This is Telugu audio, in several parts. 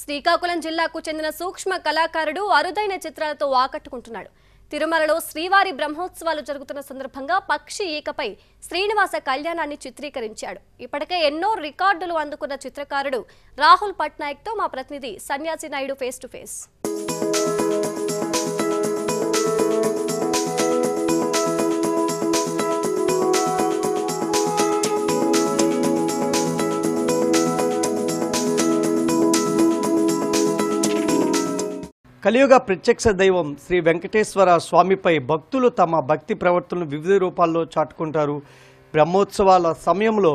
శ్రీకాకుళం జిల్లాకు చెందిన సూక్ష్మ కళాకారుడు అరుదైన చిత్రాలతో ఆకట్టుకుంటున్నాడు తిరుమలలో శ్రీవారి బ్రహ్మోత్సవాలు జరుగుతున్న సందర్భంగా పక్షి ఈకపై శ్రీనివాస కళ్యాణాన్ని చిత్రీకరించాడు ఇప్పటికే ఎన్నో రికార్డులు అందుకున్న చిత్రకారుడు రాహుల్ పట్నాయక్తో మా ప్రతినిధి సన్యాసి నాయుడు ఫేస్ టు ఫేస్ కలియుగ ప్రత్యక్ష దైవం శ్రీ వెంకటేశ్వర స్వామిపై భక్తులు తమ భక్తి ప్రవర్తనను వివిధ రూపాల్లో చాటుకుంటారు బ్రహ్మోత్సవాల సమయంలో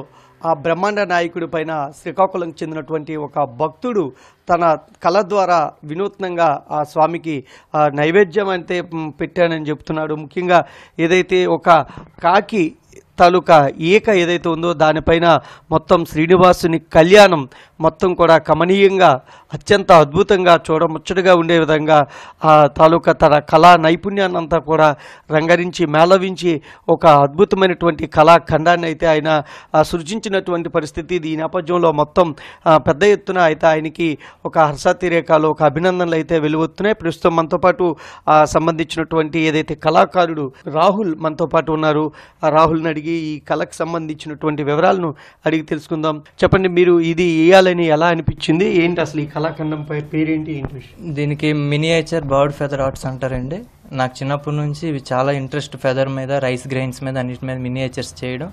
ఆ బ్రహ్మాండ నాయకుడి పైన శ్రీకాకుళం చెందినటువంటి ఒక భక్తుడు తన కళ ద్వారా వినూత్నంగా ఆ స్వామికి నైవేద్యం అయితే పెట్టానని చెప్తున్నాడు ముఖ్యంగా ఏదైతే ఒక కాకి తాలూకా ఏక ఏదైతే ఉందో దానిపైన మొత్తం శ్రీనివాసుని కళ్యాణం మొత్తం కూడా కమనీయంగా అత్యంత అద్భుతంగా చూడముచ్చటగా ఉండే విధంగా ఆ తాలూకా తన కళా నైపుణ్యాన్నంతా కూడా రంగరించి మేళవించి ఒక అద్భుతమైనటువంటి కళాఖండాన్ని అయితే ఆయన సృజించినటువంటి పరిస్థితి ఈ నేపథ్యంలో మొత్తం పెద్ద ఎత్తున అయితే ఆయనకి ఒక హర్షాతిరేకాలు ఒక అభినందనలు అయితే వెలువడుతున్నాయి ప్రస్తుతం మనతో పాటు సంబంధించినటువంటి ఏదైతే కళాకారుడు రాహుల్ మనతో పాటు ఉన్నారు రాహుల్ని నడిగి అడిగి ఈ కళకు సంబంధించినటువంటి వివరాలను అడిగి తెలుసుకుందాం చెప్పండి మీరు ఇది వేయాలని ఎలా అనిపించింది ఏంటి అసలు ఈ కళాఖండం పేరేంటి ఏంటి దీనికి మినియేచర్ బర్డ్ ఫెదర్ ఆర్ట్స్ అంటారండి నాకు చిన్నప్పటి నుంచి ఇవి చాలా ఇంట్రెస్ట్ ఫెదర్ మీద రైస్ గ్రైన్స్ మీద అన్నిటి మీద మినియేచర్స్ చేయడం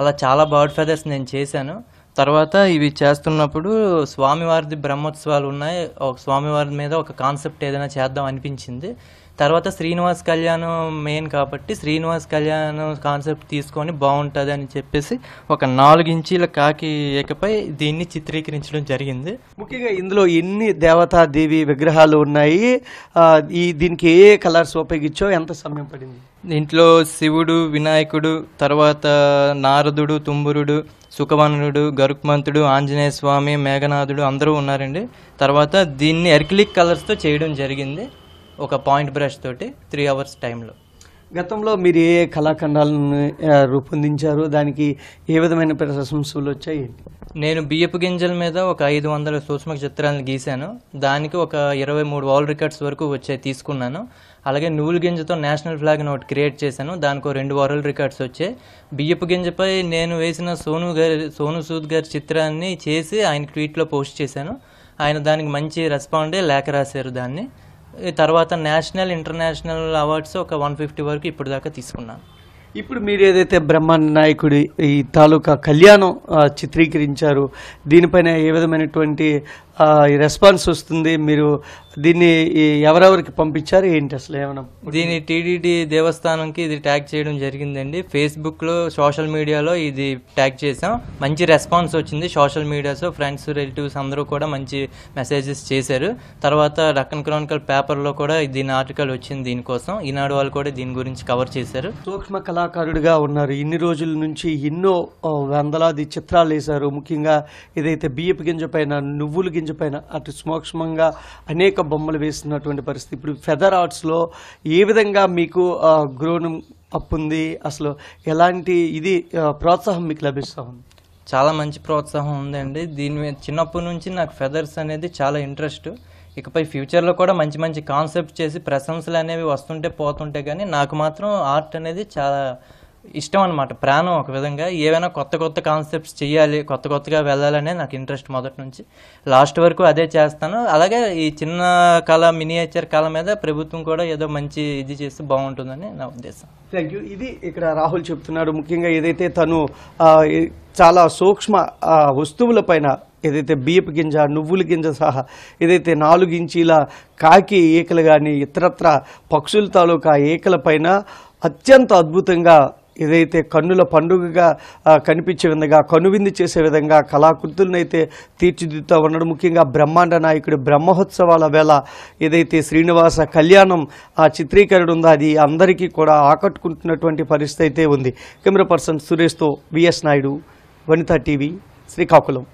అలా చాలా బర్డ్ ఫెదర్స్ నేను చేశాను తర్వాత ఇవి చేస్తున్నప్పుడు స్వామివారిది బ్రహ్మోత్సవాలు ఉన్నాయి ఒక స్వామివారి మీద ఒక కాన్సెప్ట్ ఏదైనా చేద్దాం అనిపించింది తర్వాత శ్రీనివాస్ కళ్యాణ్ మెయిన్ కాబట్టి శ్రీనివాస్ కళ్యాణ్ కాన్సెప్ట్ తీసుకొని బాగుంటుంది అని చెప్పేసి ఒక నాలుగు ఇంచీల కాకి ఏకపై దీన్ని చిత్రీకరించడం జరిగింది ముఖ్యంగా ఇందులో ఎన్ని దేవతా దేవి విగ్రహాలు ఉన్నాయి ఈ దీనికి ఏ కలర్స్ ఉపయోగించో ఎంత సమయం పడింది దీంట్లో శివుడు వినాయకుడు తర్వాత నారదుడు తుంబురుడు సుఖవనుడు గరుక్మంతుడు ఆంజనేయ స్వామి మేఘనాథుడు అందరూ ఉన్నారండి తర్వాత దీన్ని ఎర్కిలిక్ కలర్స్తో చేయడం జరిగింది ఒక పాయింట్ బ్రష్ తోటి త్రీ అవర్స్ టైంలో గతంలో మీరు ఏ కళాఖండాలను రూపొందించారు దానికి ఏ విధమైన ప్రశంసలు వచ్చాయి నేను బియ్యపు గింజల మీద ఒక ఐదు వందల సూక్ష్మ చిత్రాలను గీశాను దానికి ఒక ఇరవై మూడు వాల్ రికార్డ్స్ వరకు వచ్చాయి తీసుకున్నాను అలాగే నువ్వుల గింజతో నేషనల్ ఫ్లాగ్ ఒకటి క్రియేట్ చేశాను దానికి రెండు వారల్ రికార్డ్స్ వచ్చాయి బియ్యపు గింజపై నేను వేసిన సోను గారి సోను సూద్ గారి చిత్రాన్ని చేసి ఆయన ట్వీట్లో పోస్ట్ చేశాను ఆయన దానికి మంచి రెస్పాండే లేఖ రాశారు దాన్ని తర్వాత నేషనల్ ఇంటర్నేషనల్ అవార్డ్స్ ఒక వన్ ఫిఫ్టీ వరకు ఇప్పటి దాకా తీసుకున్నాను ఇప్పుడు మీరు ఏదైతే బ్రహ్మాండ నాయకుడి ఈ తాలూకా కళ్యాణం చిత్రీకరించారు దీనిపైన ఏ విధమైనటువంటి రెస్పాన్స్ వస్తుంది మీరు దీన్ని ఎవరెవరికి పంపించారు ఏంటి అసలు ఏమన్నా దీన్ని టీడీటీ దేవస్థానంకి ఇది ట్యాగ్ చేయడం జరిగిందండి ఫేస్బుక్లో సోషల్ మీడియాలో ఇది ట్యాగ్ చేసాం మంచి రెస్పాన్స్ వచ్చింది సోషల్ మీడియాస్ ఫ్రెండ్స్ రిలేటివ్స్ అందరూ కూడా మంచి మెసేజెస్ చేశారు తర్వాత రక్కన్ క్రానికల్ పేపర్లో కూడా దీని ఆర్టికల్ వచ్చింది దీనికోసం ఈనాడు వాళ్ళు కూడా దీని గురించి కవర్ చేశారు సూక్ష్మ కళాకారుడిగా ఉన్నారు ఇన్ని రోజుల నుంచి ఎన్నో వందలాది చిత్రాలు వేశారు ముఖ్యంగా ఇదైతే బియ్యపు గింజ పైన నువ్వులు గింజ గింజ పైన అటు సూక్ష్మంగా అనేక బొమ్మలు వేస్తున్నటువంటి పరిస్థితి ఇప్పుడు ఫెదర్ ఆర్ట్స్లో ఏ విధంగా మీకు గ్రోన్ అప్ ఉంది అసలు ఎలాంటి ఇది ప్రోత్సాహం మీకు లభిస్తూ ఉంది చాలా మంచి ప్రోత్సాహం ఉందండి దీని మీద చిన్నప్పటి నుంచి నాకు ఫెదర్స్ అనేది చాలా ఇంట్రెస్ట్ ఇకపై ఫ్యూచర్లో కూడా మంచి మంచి కాన్సెప్ట్ చేసి ప్రశంసలు అనేవి వస్తుంటే పోతుంటే కానీ నాకు మాత్రం ఆర్ట్ అనేది చాలా ఇష్టం అనమాట ప్రాణం ఒక విధంగా ఏవైనా కొత్త కొత్త కాన్సెప్ట్స్ చేయాలి కొత్త కొత్తగా వెళ్ళాలనే నాకు ఇంట్రెస్ట్ మొదటి నుంచి లాస్ట్ వరకు అదే చేస్తాను అలాగే ఈ చిన్న కళ మినియేచర్ కళ మీద ప్రభుత్వం కూడా ఏదో మంచి ఇది చేస్తే బాగుంటుందని నా ఉద్దేశం థ్యాంక్ యూ ఇది ఇక్కడ రాహుల్ చెప్తున్నాడు ముఖ్యంగా ఏదైతే తను చాలా సూక్ష్మ వస్తువులపైన ఏదైతే బియ్యపు గింజ నువ్వుల గింజ సహా ఏదైతే నాలుగు ఇంచీల కాకి ఈకలు కానీ ఇతరత్ర పక్షుల తాలూకా ఈకల పైన అత్యంత అద్భుతంగా ఏదైతే కన్నుల పండుగగా కనిపించే విధంగా కనువింది చేసే విధంగా కళాకృతులను అయితే తీర్చిదిద్దుతూ ఉండడం ముఖ్యంగా బ్రహ్మాండ నాయకుడి బ్రహ్మోత్సవాల వేళ ఏదైతే శ్రీనివాస కళ్యాణం ఆ చిత్రీకరణ ఉందో అది అందరికీ కూడా ఆకట్టుకుంటున్నటువంటి పరిస్థితి అయితే ఉంది కెమెరా పర్సన్ సురేష్తో విఎస్ నాయుడు వనితా టీవీ శ్రీకాకుళం